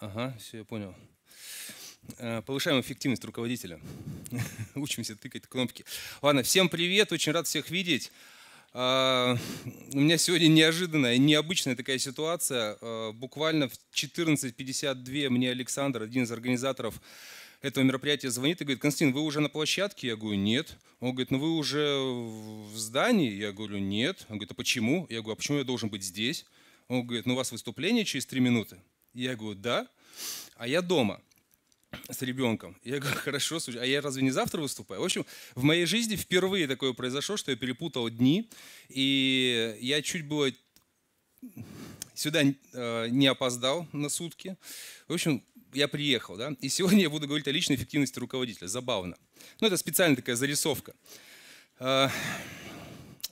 Ага, все, я понял. Э, повышаем эффективность руководителя. Учимся тыкать кнопки. Ладно, всем привет, очень рад всех видеть. А, у меня сегодня неожиданная, необычная такая ситуация. Э, буквально в 14.52 мне Александр, один из организаторов этого мероприятия, звонит и говорит, Константин, вы уже на площадке? Я говорю, нет. Он говорит, ну вы уже в здании? Я говорю, нет. Он говорит, а почему? Я говорю, а почему я должен быть здесь? Он говорит, ну у вас выступление через три минуты я говорю, да, а я дома с ребенком. Я говорю, хорошо, а я разве не завтра выступаю? В общем, в моей жизни впервые такое произошло, что я перепутал дни, и я чуть было сюда э, не опоздал на сутки. В общем, я приехал, да, и сегодня я буду говорить о личной эффективности руководителя. Забавно. Ну, это специально такая зарисовка. Э,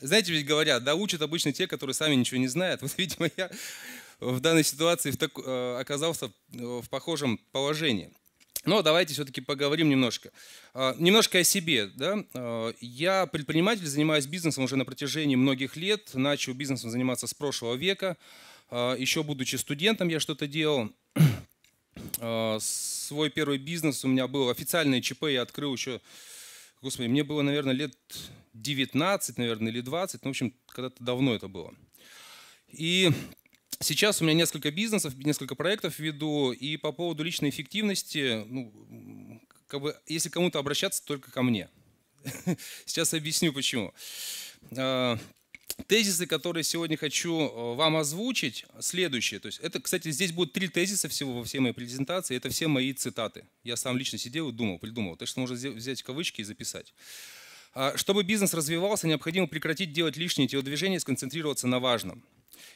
знаете, ведь говорят, да, учат обычно те, которые сами ничего не знают. Вот, видимо, я в данной ситуации в так, э, оказался э, в похожем положении. Но давайте все-таки поговорим немножко. А, немножко о себе. Да? А, я предприниматель, занимаюсь бизнесом уже на протяжении многих лет. Начал бизнесом заниматься с прошлого века. А, еще будучи студентом я что-то делал. Свой первый бизнес у меня был официальный ЧП. Я открыл еще, господи, мне было, наверное, лет 19, наверное, или 20. Ну, в общем, когда-то давно это было. И Сейчас у меня несколько бизнесов, несколько проектов в виду, и по поводу личной эффективности, ну, как бы, если кому-то обращаться, только ко мне. Сейчас объясню почему. А, тезисы, которые сегодня хочу э, вам озвучить, следующие. То есть это, кстати, здесь будет три тезиса всего во всей моей презентации. Это все мои цитаты. Я сам лично сидел и думал, придумал. Так что можно взять кавычки и записать. А, чтобы бизнес развивался, необходимо прекратить делать лишние телодвижения и сконцентрироваться на важном.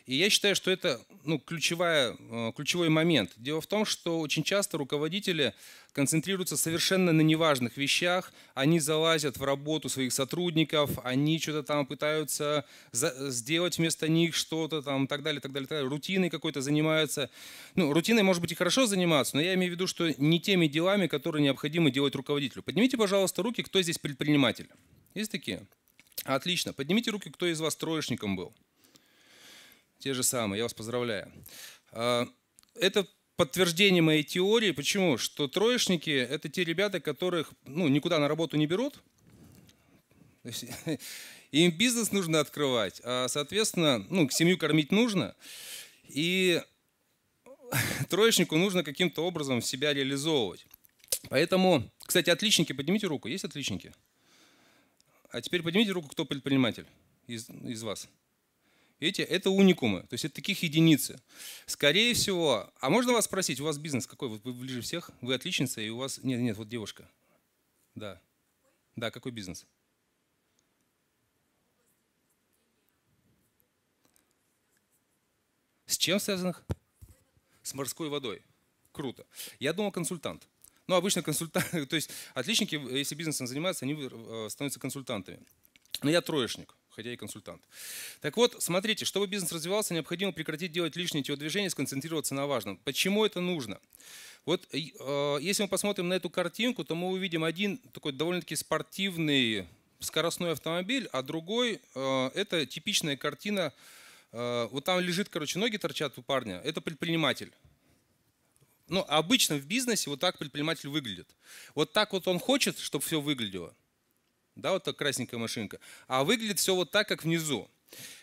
И я считаю, что это ну, ключевая, э, ключевой момент. Дело в том, что очень часто руководители концентрируются совершенно на неважных вещах, они залазят в работу своих сотрудников, они что-то там пытаются сделать вместо них что-то там, так далее, так далее, так далее. рутиной какой-то занимаются. Ну, рутиной, может быть, и хорошо заниматься, но я имею в виду, что не теми делами, которые необходимо делать руководителю. Поднимите, пожалуйста, руки, кто здесь предприниматель? Есть такие? Отлично. Поднимите руки, кто из вас троечником был. Те же самые, я вас поздравляю. А, это подтверждение моей теории. Почему? Что троечники – это те ребята, которых ну, никуда на работу не берут. Им бизнес нужно открывать, а, соответственно, ну, семью кормить нужно. И троечнику нужно каким-то образом себя реализовывать. Поэтому, кстати, отличники, поднимите руку. Есть отличники? А теперь поднимите руку, кто предприниматель из, из вас. Видите, это уникумы, то есть это таких единицы. Скорее всего, а можно вас спросить, у вас бизнес какой? Вы ближе всех, вы отличница, и у вас… Нет, нет, вот девушка. Да. Да, какой бизнес? С чем связанных? С морской водой. Круто. Я думал, консультант. Ну, обычно консультант, то есть отличники, если бизнесом занимаются, они э, становятся консультантами. Но я троечник хотя и консультант. Так вот, смотрите, чтобы бизнес развивался, необходимо прекратить делать лишние телодвижения и сконцентрироваться на важном. Почему это нужно? Вот э, если мы посмотрим на эту картинку, то мы увидим один такой довольно-таки спортивный скоростной автомобиль, а другой э, это типичная картина. Э, вот там лежит, короче, ноги торчат у парня. Это предприниматель. Ну, обычно в бизнесе вот так предприниматель выглядит. Вот так вот он хочет, чтобы все выглядело. Да, вот так красненькая машинка. А выглядит все вот так, как внизу.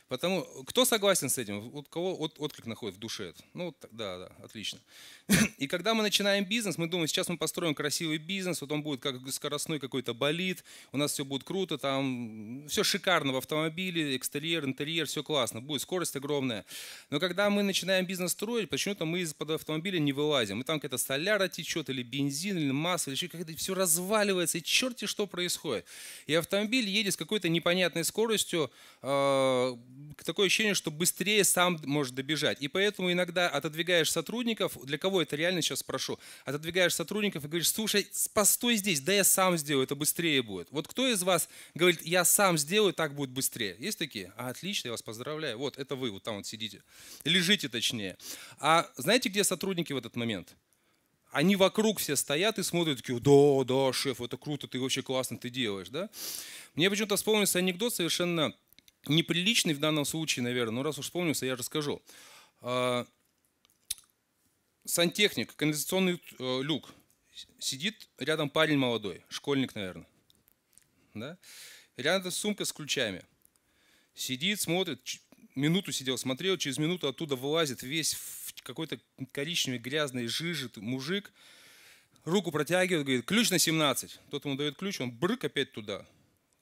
Потому, кто согласен с этим? У кого от, отклик находит в душе? Ну, да, да, отлично. И когда мы начинаем бизнес, мы думаем, сейчас мы построим красивый бизнес, вот он будет как скоростной какой-то болит, у нас все будет круто, там все шикарно в автомобиле, экстерьер, интерьер, все классно, будет скорость огромная. Но когда мы начинаем бизнес строить, почему-то мы из-под автомобиля не вылазим. мы там какая-то соляра течет, или бензин, или масло, или как-то все разваливается, и черти что происходит. И автомобиль едет с какой-то непонятной скоростью, а, такое ощущение, что быстрее сам может добежать. И поэтому иногда отодвигаешь сотрудников, для кого это реально сейчас спрошу? отодвигаешь сотрудников и говоришь, слушай, постой здесь, да я сам сделаю, это быстрее будет. Вот кто из вас говорит, я сам сделаю, так будет быстрее? Есть такие? А, отлично, я вас поздравляю. Вот, это вы, вот там вот сидите. Лежите точнее. А знаете, где сотрудники в этот момент? они вокруг все стоят и смотрят, такие, да, да, шеф, это круто, ты вообще классно, ты делаешь, да? Мне почему-то вспомнился анекдот совершенно неприличный в данном случае, наверное, но раз уж вспомнился, я расскажу. А, сантехник, канализационный э, люк. Сидит рядом парень молодой, школьник, наверное. Да? Рядом сумка с ключами. Сидит, смотрит, минуту сидел, смотрел, через минуту оттуда вылазит весь в какой-то коричневый, грязный, жижит мужик. Руку протягивает, говорит, ключ на 17. Тот ему дает ключ, он брык опять туда.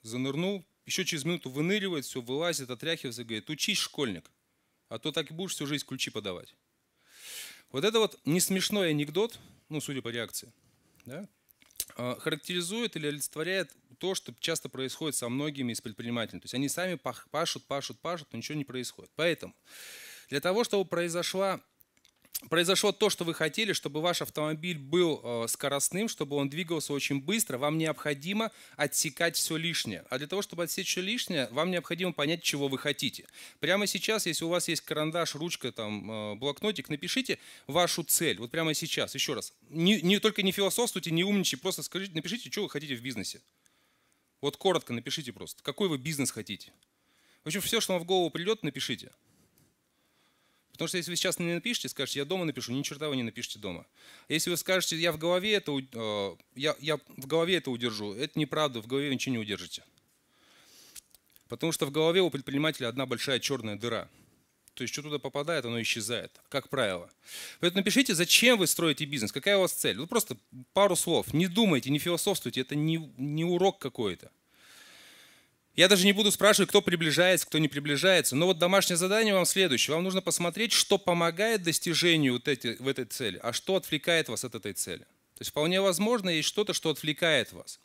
Занырнул, еще через минуту выныривает, все вылазит, отряхивается, говорит, учись, школьник, а то так и будешь всю жизнь ключи подавать. Вот это вот не смешной анекдот, ну, судя по реакции, да, а, характеризует или олицетворяет то, что часто происходит со многими из предпринимателей. То есть они сами пашут, пашут, пашут, но ничего не происходит. Поэтому для того, чтобы произошла произошло то, что вы хотели, чтобы ваш автомобиль был э, скоростным, чтобы он двигался очень быстро, вам необходимо отсекать все лишнее. А для того, чтобы отсечь все лишнее, вам необходимо понять, чего вы хотите. Прямо сейчас, если у вас есть карандаш, ручка, там, э, блокнотик, напишите вашу цель. Вот прямо сейчас, еще раз. Не, не только не философствуйте, не умничайте, просто скажите, напишите, что вы хотите в бизнесе. Вот коротко напишите просто, какой вы бизнес хотите. В общем, все, что вам в голову придет, напишите. Потому что если вы сейчас не напишете, скажете, я дома напишу, ни черта вы не напишите дома. Если вы скажете, я в голове это, э, я, я в голове это удержу, это неправда, в голове вы ничего не удержите. Потому что в голове у предпринимателя одна большая черная дыра. То есть, что туда попадает, оно исчезает, как правило. Поэтому напишите, зачем вы строите бизнес, какая у вас цель. Ну, просто пару слов. Не думайте, не философствуйте, это не, не урок какой-то. Я даже не буду спрашивать, кто приближается, кто не приближается. Но вот домашнее задание вам следующее. Вам нужно посмотреть, что помогает достижению вот эти, в этой цели, а что отвлекает вас от этой цели. То есть вполне возможно, есть что-то, что отвлекает вас.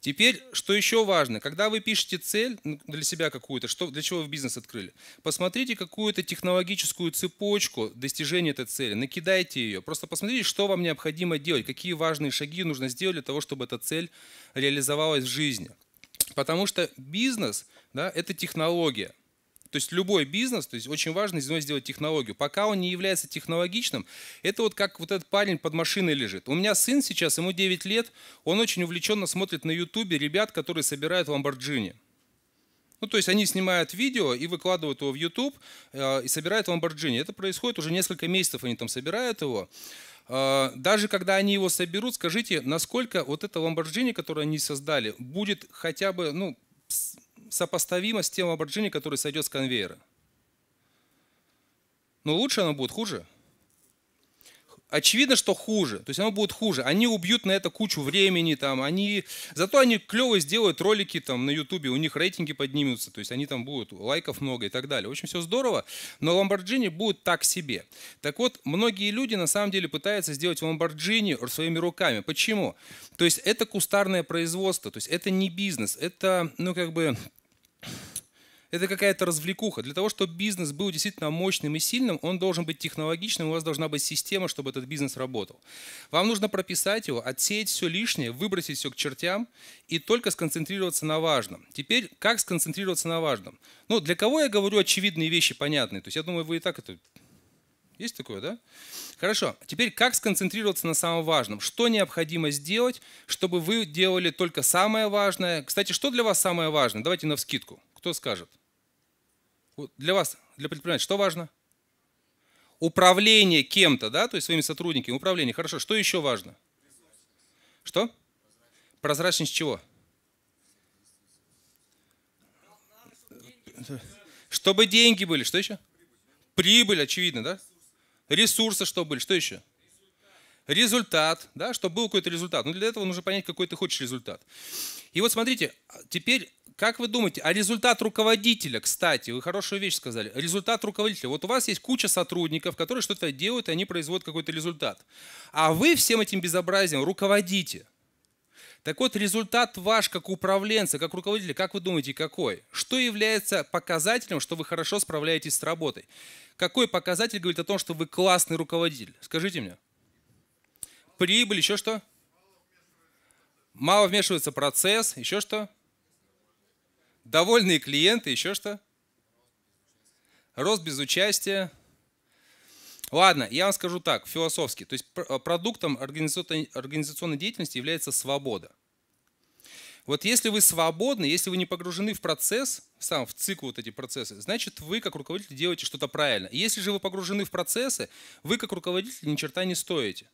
Теперь, что еще важно, когда вы пишете цель ну, для себя какую-то, что, для чего вы бизнес открыли, посмотрите какую-то технологическую цепочку достижения этой цели, накидайте ее, просто посмотрите, что вам необходимо делать, какие важные шаги нужно сделать для того, чтобы эта цель реализовалась в жизни. Потому что бизнес да, – это технология. То есть любой бизнес, то есть очень важно из него сделать технологию. Пока он не является технологичным, это вот как вот этот парень под машиной лежит. У меня сын сейчас, ему 9 лет, он очень увлеченно смотрит на ютубе ребят, которые собирают ламборджини. Ну, то есть они снимают видео и выкладывают его в YouTube э, и собирают ламборджини. Это происходит уже несколько месяцев, они там собирают его. А, даже когда они его соберут, скажите, насколько вот это Lamborghini, которое они создали, будет хотя бы ну, сопоставимо с тем Lamborghini, который сойдет с конвейера? Но ну, лучше оно будет, хуже? очевидно, что хуже. То есть оно будет хуже. Они убьют на это кучу времени. Там, они... Зато они клево сделают ролики там, на Ютубе, у них рейтинги поднимутся. То есть они там будут, лайков много и так далее. В общем, все здорово, но Lamborghini будет так себе. Так вот, многие люди на самом деле пытаются сделать Lamborghini своими руками. Почему? То есть это кустарное производство, то есть это не бизнес, это, ну, как бы это какая-то развлекуха. Для того, чтобы бизнес был действительно мощным и сильным, он должен быть технологичным, у вас должна быть система, чтобы этот бизнес работал. Вам нужно прописать его, отсеять все лишнее, выбросить все к чертям и только сконцентрироваться на важном. Теперь, как сконцентрироваться на важном? Ну, для кого я говорю очевидные вещи, понятные? То есть, я думаю, вы и так это есть такое, да? Хорошо. Теперь как сконцентрироваться на самом важном? Что необходимо сделать, чтобы вы делали только самое важное? Кстати, что для вас самое важное? Давайте на вскидку. Кто скажет? для вас, для предпринимателя, что важно? Управление кем-то, да, то есть своими сотрудниками, управление. Хорошо, что еще важно? Что? Прозрачность чего? Чтобы деньги были, что еще? Прибыль, очевидно, да? Ресурсы, что были, что еще? Результат, да, чтобы был какой-то результат. Но ну, для этого нужно понять, какой ты хочешь результат. И вот смотрите, а теперь как вы думаете, а результат руководителя, кстати, вы хорошую вещь сказали, результат руководителя. Вот у вас есть куча сотрудников, которые что-то делают, и они производят какой-то результат. А вы всем этим безобразием руководите. Так вот, результат ваш как управленца, как руководителя, как вы думаете, какой? Что является показателем, что вы хорошо справляетесь с работой? Какой показатель говорит о том, что вы классный руководитель? Скажите мне. Прибыль, еще что? Мало вмешивается процесс, еще что? Довольные клиенты, еще что? Рост без участия. Ладно, я вам скажу так, философски. То есть э, продуктом организационной деятельности является свобода. Вот если вы свободны, если вы не погружены в процесс, сам в цикл вот эти процессы, значит вы как руководитель делаете что-то правильно. Если же вы погружены в процессы, вы как руководитель ни черта не стоите.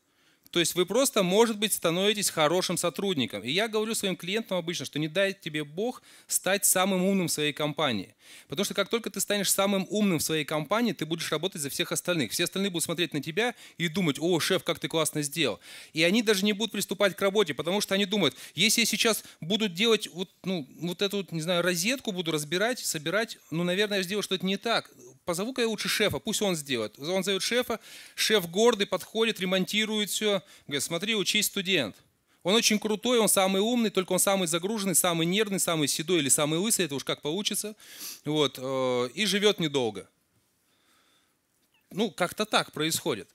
То есть вы просто, может быть, становитесь хорошим сотрудником. И я говорю своим клиентам обычно, что не дай тебе Бог стать самым умным в своей компании. Потому что как только ты станешь самым умным в своей компании, ты будешь работать за всех остальных. Все остальные будут смотреть на тебя и думать, о, шеф, как ты классно сделал. И они даже не будут приступать к работе, потому что они думают, если я сейчас буду делать вот, ну, вот эту, не знаю, розетку, буду разбирать, собирать, ну, наверное, я сделаю что-то не так позову-ка я лучше шефа, пусть он сделает. Он зовет шефа, шеф гордый подходит, ремонтирует все. Говорит, смотри, учись студент. Он очень крутой, он самый умный, только он самый загруженный, самый нервный, самый седой или самый лысый, это уж как получится. Вот, э, и живет недолго. Ну, как-то так происходит.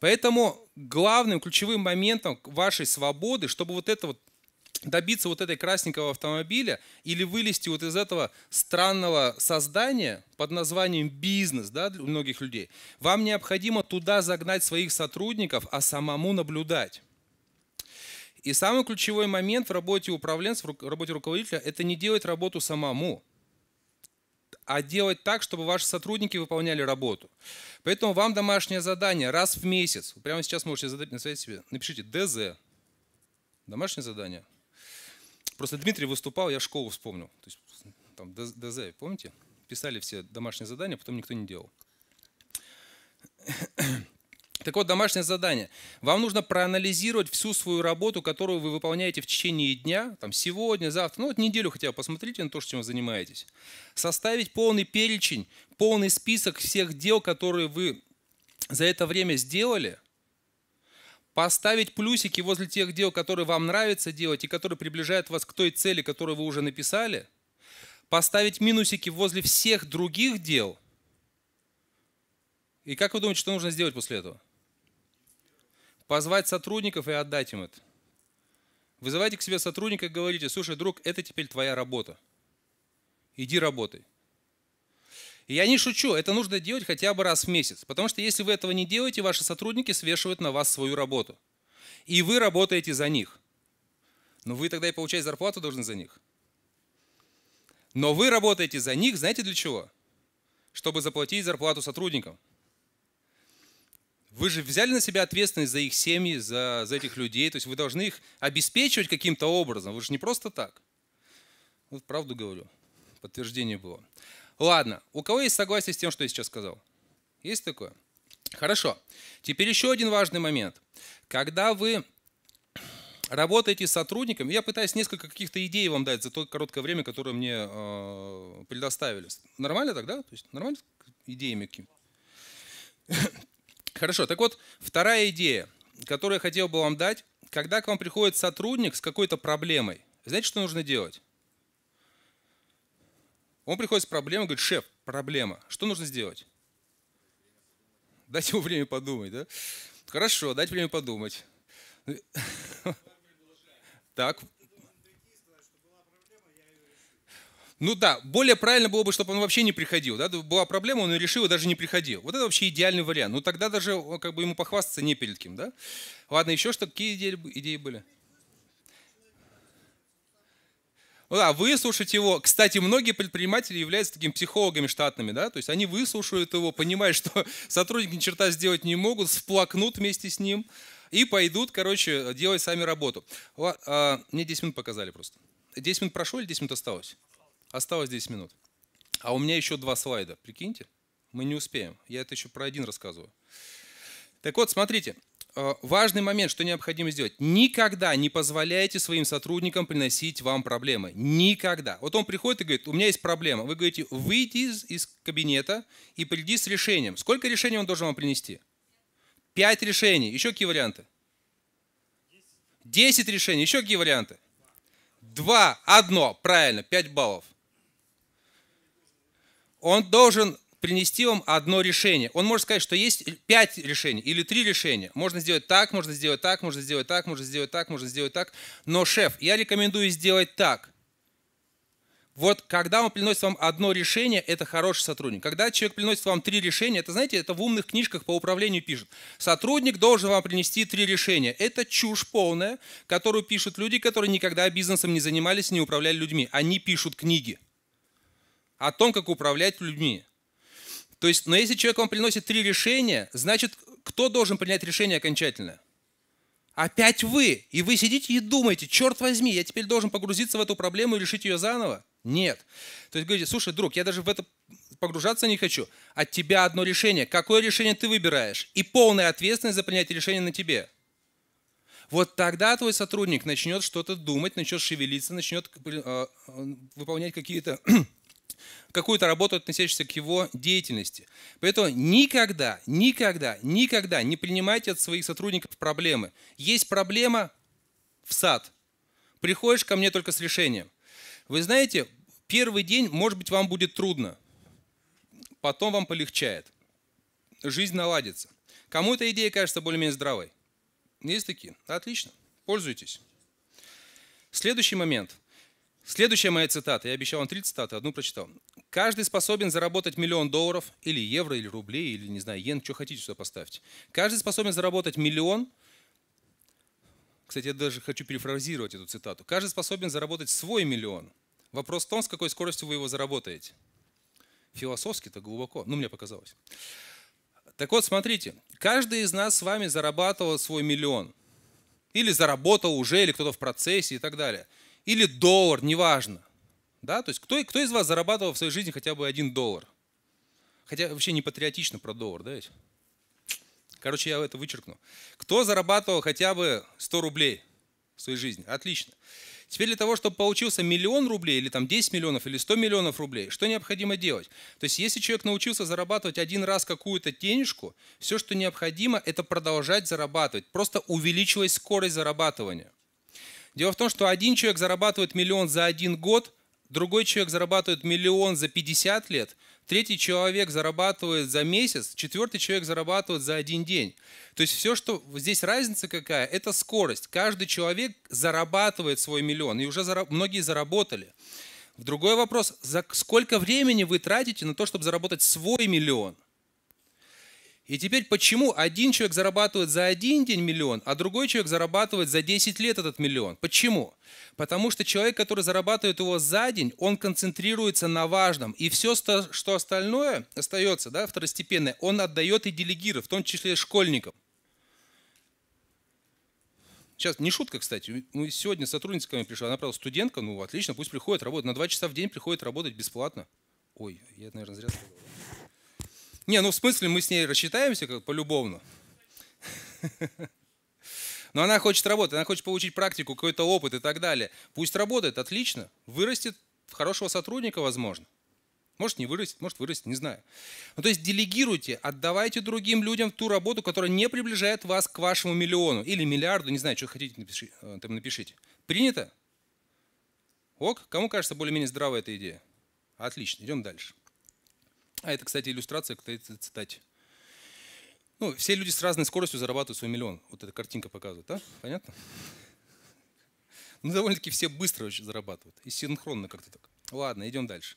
Поэтому главным, ключевым моментом вашей свободы, чтобы вот это вот добиться вот этой красненького автомобиля или вылезти вот из этого странного создания под названием бизнес да, для многих людей, вам необходимо туда загнать своих сотрудников, а самому наблюдать. И самый ключевой момент в работе управленца, в работе руководителя, это не делать работу самому, а делать так, чтобы ваши сотрудники выполняли работу. Поэтому вам домашнее задание раз в месяц. Прямо сейчас можете задать, себе, напишите ДЗ, домашнее задание, Просто Дмитрий выступал, я школу вспомнил. То есть, там, ДЗ, помните? Писали все домашние задания, потом никто не делал. Так вот, домашнее задание. Вам нужно проанализировать всю свою работу, которую вы выполняете в течение дня, там, сегодня, завтра, ну вот неделю хотя бы посмотрите на то, чем вы занимаетесь. Составить полный перечень, полный список всех дел, которые вы за это время сделали – поставить плюсики возле тех дел, которые вам нравится делать и которые приближают вас к той цели, которую вы уже написали, поставить минусики возле всех других дел. И как вы думаете, что нужно сделать после этого? Позвать сотрудников и отдать им это. Вызывайте к себе сотрудника и говорите, слушай, друг, это теперь твоя работа. Иди работай я не шучу, это нужно делать хотя бы раз в месяц, потому что если вы этого не делаете, ваши сотрудники свешивают на вас свою работу. И вы работаете за них. Но вы тогда и получаете зарплату должны за них. Но вы работаете за них, знаете для чего? Чтобы заплатить зарплату сотрудникам. Вы же взяли на себя ответственность за их семьи, за, за этих людей. То есть вы должны их обеспечивать каким-то образом. Вы же не просто так. Вот правду говорю. Подтверждение было. Ладно, у кого есть согласие с тем, что я сейчас сказал? Есть такое? Хорошо. Теперь еще один важный момент. Когда вы работаете с сотрудником, я пытаюсь несколько каких-то идей вам дать за то короткое время, которое мне э, предоставились. Нормально тогда? То есть нормально идеями какими? Хорошо, так вот, вторая идея, которую я хотел бы вам дать, когда к вам приходит сотрудник с какой-то проблемой, знаете, что нужно делать? Он приходит с проблемой, говорит, шеф, проблема, что нужно сделать? Дать ему время подумать, да? Хорошо, дать время подумать. Так. Ну да, более правильно было бы, чтобы он вообще не приходил. Да? Была проблема, он решил и даже не приходил. Вот это вообще идеальный вариант. Ну тогда даже э, как бы ему похвастаться не перед кем. Да? Ладно, еще что, какие идеи, идеи были? Ну да, выслушать его. Кстати, многие предприниматели являются такими психологами штатными, да, то есть они выслушают его, понимают, что сотрудники ни черта сделать не могут, сплакнут вместе с ним и пойдут, короче, делать сами работу. А, мне 10 минут показали просто. 10 минут прошло или 10 минут осталось? Осталось 10 минут. А у меня еще два слайда, прикиньте. Мы не успеем. Я это еще про один рассказываю. Так вот, смотрите, Э, важный момент, что необходимо сделать. Никогда не позволяйте своим сотрудникам приносить вам проблемы. Никогда. Вот он приходит и говорит, у меня есть проблема. Вы говорите, выйди из, из кабинета и приди с решением. Сколько решений он должен вам принести? Пять решений. Еще какие варианты? Десять решений. Еще какие варианты? Два. Одно. Правильно. Пять баллов. Он должен принести вам одно решение. Он может сказать, что есть пять решений или три решения. Можно сделать так, можно сделать так, можно сделать так, можно сделать так, можно сделать так. Но, шеф, я рекомендую сделать так. Вот когда он приносит вам одно решение, это хороший сотрудник. Когда человек приносит вам три решения, это, знаете, это в умных книжках по управлению пишут. Сотрудник должен вам принести три решения. Это чушь полная, которую пишут люди, которые никогда бизнесом не занимались, не управляли людьми. Они пишут книги о том, как управлять людьми. То есть, но если человек вам приносит три решения, значит, кто должен принять решение окончательно? Опять вы. И вы сидите и думаете, черт возьми, я теперь должен погрузиться в эту проблему и решить ее заново? Нет. То есть говорите, слушай, друг, я даже в это погружаться не хочу. От тебя одно решение. Какое решение ты выбираешь? И полная ответственность за принятие решения на тебе. Вот тогда твой сотрудник начнет что-то думать, начнет шевелиться, начнет э, э, выполнять какие-то какую-то работу, относящуюся к его деятельности. Поэтому никогда, никогда, никогда не принимайте от своих сотрудников проблемы. Есть проблема в сад. Приходишь ко мне только с решением. Вы знаете, первый день, может быть, вам будет трудно. Потом вам полегчает. Жизнь наладится. кому эта идея кажется более-менее здравой. Есть такие? Отлично. Пользуйтесь. Следующий момент – Следующая моя цитата. Я обещал вам три цитаты, одну прочитал. Каждый способен заработать миллион долларов, или евро, или рублей, или, не знаю, йен, что хотите сюда поставьте. Каждый способен заработать миллион. Кстати, я даже хочу перефразировать эту цитату. Каждый способен заработать свой миллион. Вопрос в том, с какой скоростью вы его заработаете. Философски-то глубоко. Ну, мне показалось. Так вот, смотрите. Каждый из нас с вами зарабатывал свой миллион. Или заработал уже, или кто-то в процессе и так далее – или доллар, неважно. Да? То есть кто, кто из вас зарабатывал в своей жизни хотя бы один доллар? Хотя вообще не патриотично про доллар, да ведь? Короче, я это вычеркну. Кто зарабатывал хотя бы 100 рублей в своей жизни? Отлично. Теперь для того, чтобы получился миллион рублей, или там 10 миллионов, или 100 миллионов рублей, что необходимо делать? То есть если человек научился зарабатывать один раз какую-то денежку, все, что необходимо, это продолжать зарабатывать, просто увеличивая скорость зарабатывания. Дело в том, что один человек зарабатывает миллион за один год, другой человек зарабатывает миллион за 50 лет, третий человек зарабатывает за месяц, четвертый человек зарабатывает за один день. То есть все, что здесь разница какая, это скорость. Каждый человек зарабатывает свой миллион, и уже зара... многие заработали. Другой вопрос, за сколько времени вы тратите на то, чтобы заработать свой миллион – и теперь почему один человек зарабатывает за один день миллион, а другой человек зарабатывает за 10 лет этот миллион? Почему? Потому что человек, который зарабатывает его за день, он концентрируется на важном. И все, что остальное остается, да, второстепенное, он отдает и делегирует, в том числе школьникам. Сейчас, не шутка, кстати, мы сегодня сотрудница ко мне пришла, она правда студентка, ну отлично, пусть приходит работать, на два часа в день приходит работать бесплатно. Ой, я, наверное, зря сказал. Не, ну в смысле мы с ней рассчитаемся как полюбовно. Но она хочет работать, она хочет получить практику, какой-то опыт и так далее. Пусть работает, отлично. Вырастет в хорошего сотрудника, возможно. Может не вырастет, может вырастет, не знаю. Ну, то есть делегируйте, отдавайте другим людям ту работу, которая не приближает вас к вашему миллиону или миллиарду, не знаю, что хотите, напиши, э, там напишите. Принято? Ок, кому кажется более-менее здравая эта идея? Отлично, идем дальше. А это, кстати, иллюстрация к этой цитате. Ну, все люди с разной скоростью зарабатывают свой миллион. Вот эта картинка показывает, да? Понятно? Ну, довольно-таки все быстро очень зарабатывают. И синхронно как-то так. Ладно, идем дальше.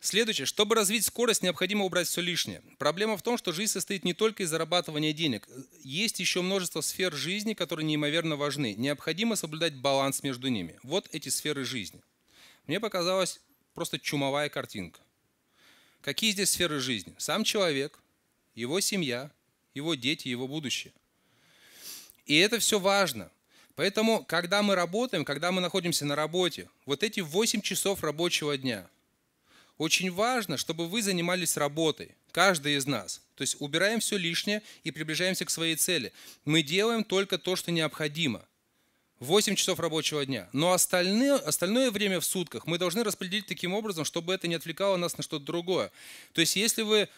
Следующее. Чтобы развить скорость, необходимо убрать все лишнее. Проблема в том, что жизнь состоит не только из зарабатывания денег. Есть еще множество сфер жизни, которые неимоверно важны. Необходимо соблюдать баланс между ними. Вот эти сферы жизни. Мне показалась просто чумовая картинка. Какие здесь сферы жизни? Сам человек, его семья, его дети, его будущее. И это все важно. Поэтому, когда мы работаем, когда мы находимся на работе, вот эти 8 часов рабочего дня, очень важно, чтобы вы занимались работой, каждый из нас. То есть убираем все лишнее и приближаемся к своей цели. Мы делаем только то, что необходимо. 8 часов рабочего дня. Но остальное, остальное время в сутках мы должны распределить таким образом, чтобы это не отвлекало нас на что-то другое. То есть если вы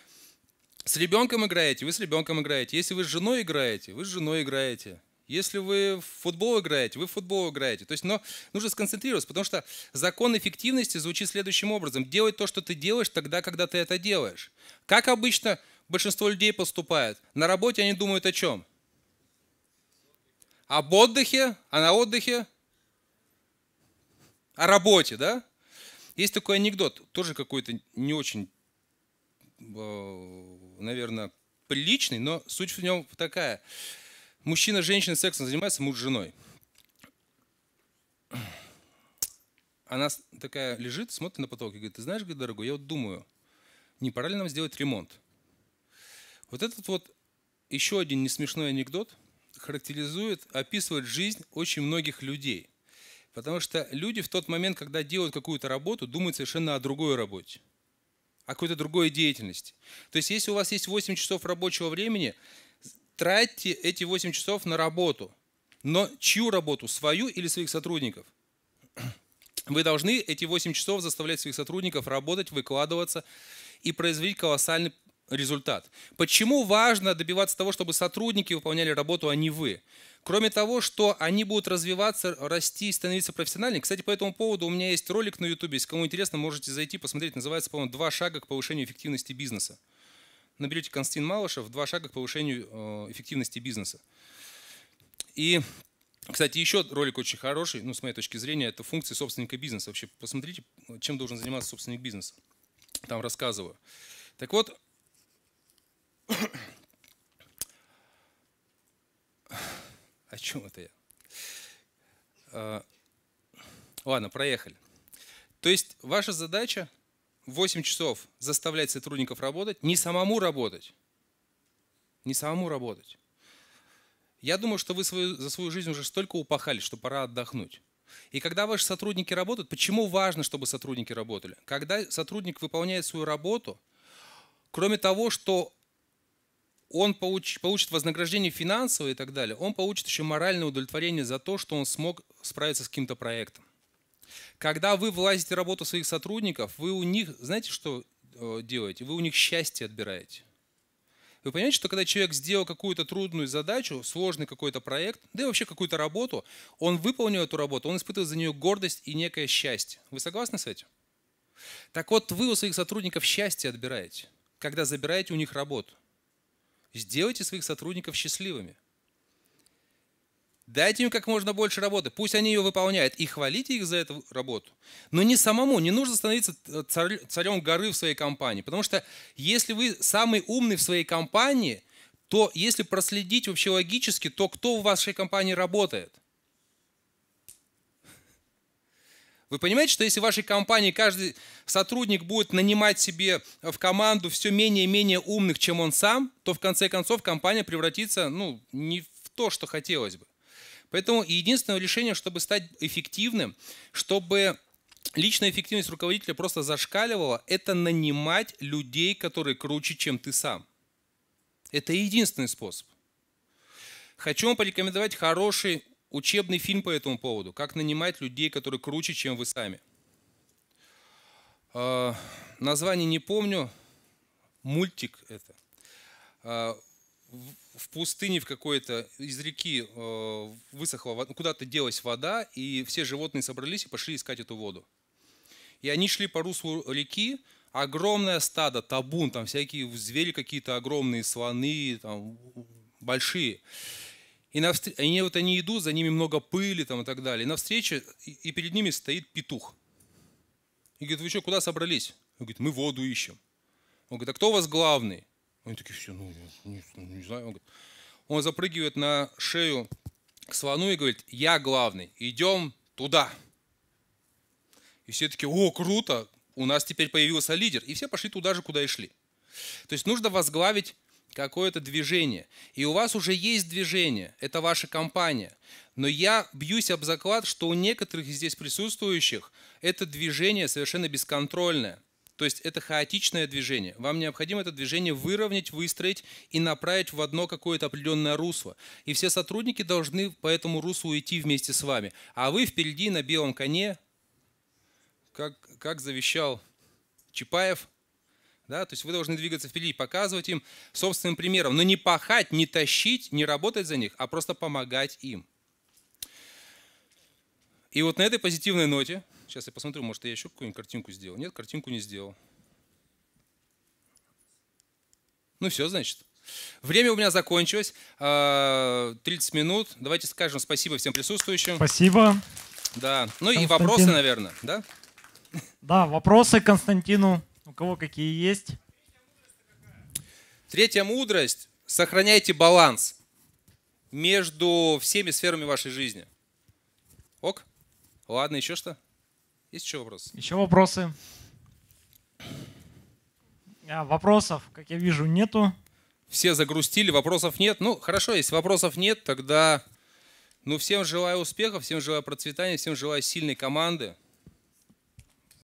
с ребенком играете, вы с ребенком играете. Если вы с женой играете, вы с женой играете. Если вы в футбол играете, вы в футбол играете. То есть, но нужно сконцентрироваться, потому что закон эффективности звучит следующим образом. Делать то, что ты делаешь, тогда, когда ты это делаешь. Как обычно большинство людей поступает? На работе они думают о чем? об а отдыхе, а на отдыхе о работе, да? Есть такой анекдот, тоже какой-то не очень, э, наверное, приличный, но суть в нем такая. Мужчина, женщина сексом занимается, муж с женой. Она такая лежит, смотрит на потолок и говорит, ты знаешь, говорит, дорогой, я вот думаю, не пора ли нам сделать ремонт? Вот этот вот еще один несмешной анекдот – характеризует, описывает жизнь очень многих людей. Потому что люди в тот момент, когда делают какую-то работу, думают совершенно о другой работе, о какой-то другой деятельности. То есть если у вас есть 8 часов рабочего времени, тратьте эти 8 часов на работу. Но чью работу? Свою или своих сотрудников? Вы должны эти 8 часов заставлять своих сотрудников работать, выкладываться и производить колоссальный результат. Почему важно добиваться того, чтобы сотрудники выполняли работу, а не вы? Кроме того, что они будут развиваться, расти и становиться профессиональными. Кстати, по этому поводу у меня есть ролик на YouTube. Если кому интересно, можете зайти, посмотреть. Называется, по-моему, «Два шага к повышению эффективности бизнеса». Наберете Константин Малышев «Два шага к повышению э, эффективности бизнеса». И кстати, еще ролик очень хороший, ну, с моей точки зрения, это функции собственника бизнеса. Вообще, посмотрите, чем должен заниматься собственник бизнеса. Там рассказываю. Так вот, о чем это я? А, ладно, проехали. То есть ваша задача 8 часов заставлять сотрудников работать, не самому работать. Не самому работать. Я думаю, что вы свою, за свою жизнь уже столько упахали, что пора отдохнуть. И когда ваши сотрудники работают, почему важно, чтобы сотрудники работали? Когда сотрудник выполняет свою работу, кроме того, что он получ, получит вознаграждение финансовое и так далее, он получит еще моральное удовлетворение за то, что он смог справиться с каким-то проектом. Когда вы влазите в работу своих сотрудников, вы у них, знаете, что э, делаете? Вы у них счастье отбираете. Вы понимаете, что когда человек сделал какую-то трудную задачу, сложный какой-то проект, да и вообще какую-то работу, он выполнил эту работу, он испытывает за нее гордость и некое счастье. Вы согласны с этим? Так вот, вы у своих сотрудников счастье отбираете, когда забираете у них работу. Сделайте своих сотрудников счастливыми. Дайте им как можно больше работы, пусть они ее выполняют, и хвалите их за эту работу. Но не самому, не нужно становиться царем горы в своей компании, потому что если вы самый умный в своей компании, то если проследить вообще логически, то кто в вашей компании работает? Вы понимаете, что если в вашей компании каждый сотрудник будет нанимать себе в команду все менее и менее умных, чем он сам, то в конце концов компания превратится ну, не в то, что хотелось бы. Поэтому единственное решение, чтобы стать эффективным, чтобы личная эффективность руководителя просто зашкаливала, это нанимать людей, которые круче, чем ты сам. Это единственный способ. Хочу вам порекомендовать хороший учебный фильм по этому поводу, как нанимать людей, которые круче, чем вы сами. А, название не помню, мультик это. А, в пустыне в какой-то из реки а, высохла, куда-то делась вода, и все животные собрались и пошли искать эту воду. И они шли по руслу реки, огромное стадо, табун, там всякие звери какие-то огромные, слоны, там, большие. И, навстр... они, вот они идут, за ними много пыли там, и так далее. И навстречу, и перед ними стоит петух. И говорит, вы что, куда собрались? Он говорит, мы воду ищем. Он говорит, а кто у вас главный? Они такие все, ну, не, не знаю. Он, говорит, он запрыгивает на шею к слону и говорит, я главный, идем туда. И все такие, о, круто, у нас теперь появился лидер. И все пошли туда же, куда и шли. То есть нужно возглавить какое-то движение. И у вас уже есть движение, это ваша компания. Но я бьюсь об заклад, что у некоторых из здесь присутствующих это движение совершенно бесконтрольное. То есть это хаотичное движение. Вам необходимо это движение выровнять, выстроить и направить в одно какое-то определенное русло. И все сотрудники должны по этому руслу идти вместе с вами. А вы впереди на белом коне, как, как завещал Чапаев – да? То есть вы должны двигаться впереди, показывать им собственным примером, но не пахать, не тащить, не работать за них, а просто помогать им. И вот на этой позитивной ноте, сейчас я посмотрю, может я еще какую-нибудь картинку сделал. Нет, картинку не сделал. Ну все, значит. Время у меня закончилось. 30 а, минут. Давайте скажем спасибо всем присутствующим. Спасибо. Да. Ну Константин. и вопросы, наверное, да? Да, вопросы Константину. У кого какие есть? Третья мудрость. Сохраняйте баланс между всеми сферами вашей жизни. Ок? Ладно, еще что? Есть еще вопросы? Еще вопросы? А, вопросов, как я вижу, нету. Все загрустили, вопросов нет. Ну, хорошо, если вопросов нет, тогда ну, всем желаю успехов, всем желаю процветания, всем желаю сильной команды.